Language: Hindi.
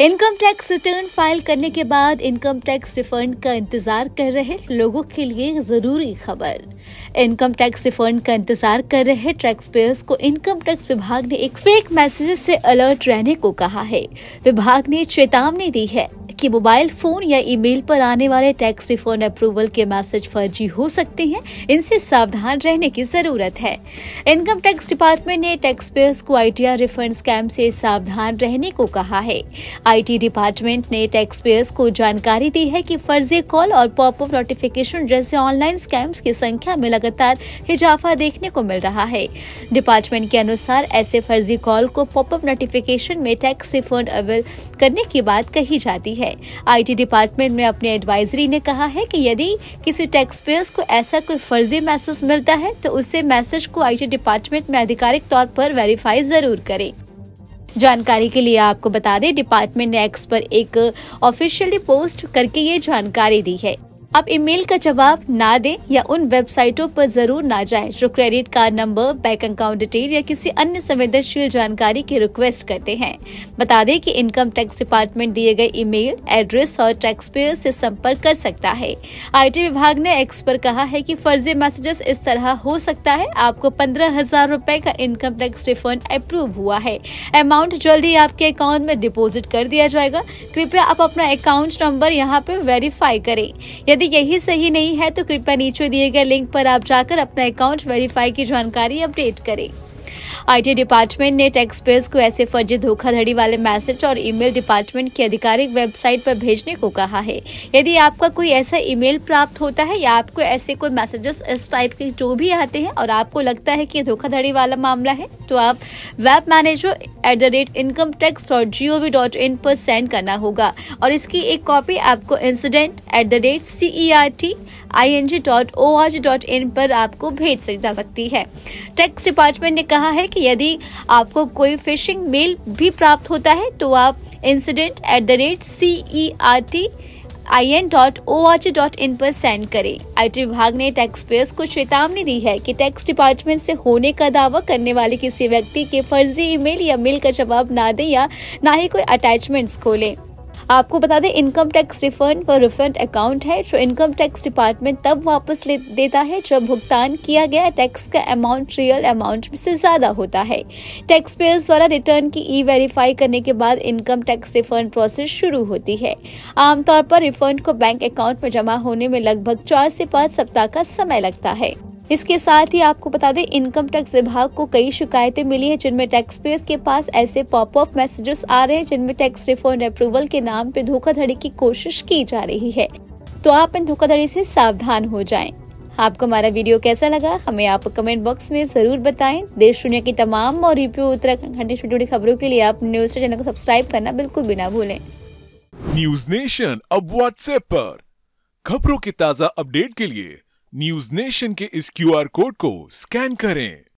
इनकम टैक्स रिटर्न फाइल करने के बाद इनकम टैक्स रिफंड का इंतजार कर रहे लोगों के लिए जरूरी खबर इनकम टैक्स रिफंड का इंतजार कर रहे टैक्स पेयर्स को इनकम टैक्स विभाग ने एक फेक मैसेज से अलर्ट रहने को कहा है विभाग ने चेतावनी दी है कि मोबाइल फ़ोन या ईमेल पर आने वाले टैक्स रिफंड अप्रूवल के मैसेज फर्जी हो सकते हैं इनसे सावधान रहने की ज़रूरत है इनकम टैक्स डिपार्टमेंट ने टैक्स पेयर्स को आई रिफंड स्कैम से सावधान रहने को कहा है आईटी डिपार्टमेंट ने टैक्स पेयर्स को जानकारी दी है कि फर्जी कॉल और पॉपअप नोटिफिकेशन जैसे ऑनलाइन स्कैम्स की संख्या में लगातार इजाफा देखने को मिल रहा है डिपार्टमेंट के अनुसार ऐसे फर्जी कॉल को पॉपअप नोटिफिकेशन में टैक्स रिफंड अवेल करने की बात कही जाती है है आईटी डिपार्टमेंट में अपने एडवाइजरी ने कहा है कि यदि किसी टैक्स पेयर्स को ऐसा कोई फर्जी मैसेज मिलता है तो उससे मैसेज को आई डिपार्टमेंट में आधिकारिक तौर पर वेरीफाई जरूर करे जानकारी के लिए आपको बता दें डिपार्टमेंट ने एक्स पर एक ऑफिशियली पोस्ट करके ये जानकारी दी है आप ईमेल का जवाब ना दें या उन वेबसाइटों पर जरूर ना जाएं जो credit card number bank account detail या किसी अन्य संवेदनशील जानकारी की रिक्वेस्ट करते हैं बता दें कि इनकम टैक्स डिपार्टमेंट दिए गए ईमेल एड्रेस और टैक्स पेयर से संपर्क कर सकता है आईटी विभाग ने एक्स पर कहा है की फर्जी मैसेजेस इस तरह हो सकता है आपको पंद्रह हजार रूपए का इनकम टैक्स रिफंड अप्रूव हुआ है अमाउंट जल्द ही आपके अकाउंट में डिपोजिट कर दिया जाएगा कृपया आप अपना अकाउंट नंबर यहाँ पे वेरीफाई करें यदि यदि यही सही नहीं है तो कृपया नीचे दिए गए लिंक पर आप जाकर अपना अकाउंट वेरीफाई की जानकारी अपडेट करें आईटी डिपार्टमेंट ने टैक्स पेयर्स को ऐसे फर्जी धोखाधड़ी वाले मैसेज और ईमेल डिपार्टमेंट की आधिकारिक वेबसाइट पर भेजने को कहा है यदि आपका कोई ऐसा ईमेल प्राप्त होता है या आपको ऐसे कोई मैसेजेस इस टाइप के जो भी आते हैं और आपको लगता है कि धोखाधड़ी वाला मामला है तो आप web manager at the rate income tax dot G O V dot in पर सेंड करना होगा और इसकी एक कॉपी आपको incident at the rate C E R T I N G dot O R G dot in पर आपको भेज जा सकती है टैक्स डिपार्टमेंट ने कहा है कि यदि आपको कोई फिशिंग मेल भी प्राप्त होता है तो आप incident at the rate C E R T I N dot O R T dot in पर सेंड करें आईटी विभाग ने टैक्स पेयर्स को चेतावनी दी है कि टैक्स डिपार्टमेंट से होने का दावा करने वाले किसी व्यक्ति के फर्जी ईमेल या मेल का जवाब ना दें या ना ही कोई अटैचमेंट्स खोलें आपको बता दें इनकम टैक्स रिफंड पर रिफंड अकाउंट है जो इनकम टैक्स डिपार्टमेंट तब वापस ले देता है जब भुगतान किया गया टैक्स का अमाउंट रियल अमाउंट से ज़्यादा होता है टैक्स पेयर्स द्वारा रिटर्न की ई वेरीफाई करने के बाद इनकम टैक्स रिफंड प्रोसेस शुरू होती है आमतौर पर रिफंड को बैंक अकाउंट में जमा होने में लगभग चार से पाँच सप्ताह का समय लगता है इसके साथ ही आपको बता दें इनकम टैक्स विभाग को कई शिकायतें मिली हैं जिनमें टैक्स पेयर्स के पास ऐसे पॉप अप मैसेजेस आ रहे हैं जिनमें टैक्स रिफंड अप्रूवल के नाम पे धोखाधड़ी की कोशिश की जा रही है तो आप इन धोखाधड़ी से सावधान हो जाएं। आपको हमारा वीडियो कैसा लगा हमें आप कमेंट बॉक्स में जरूर बताएं देश दुनिया की तमाम और रिव्यू उत्तराखंड छोटी छोटी खबरों के लिए आप न्यूज चैनल को सब्सक्राइब करना बिल्कुल भी ना भूलें न्यूज नेशन अब व्हाट्सएप पर खबरों की ताजा अपडेट के लिए न्यूज नेशन के इस क्यूआर कोड को स्कैन करें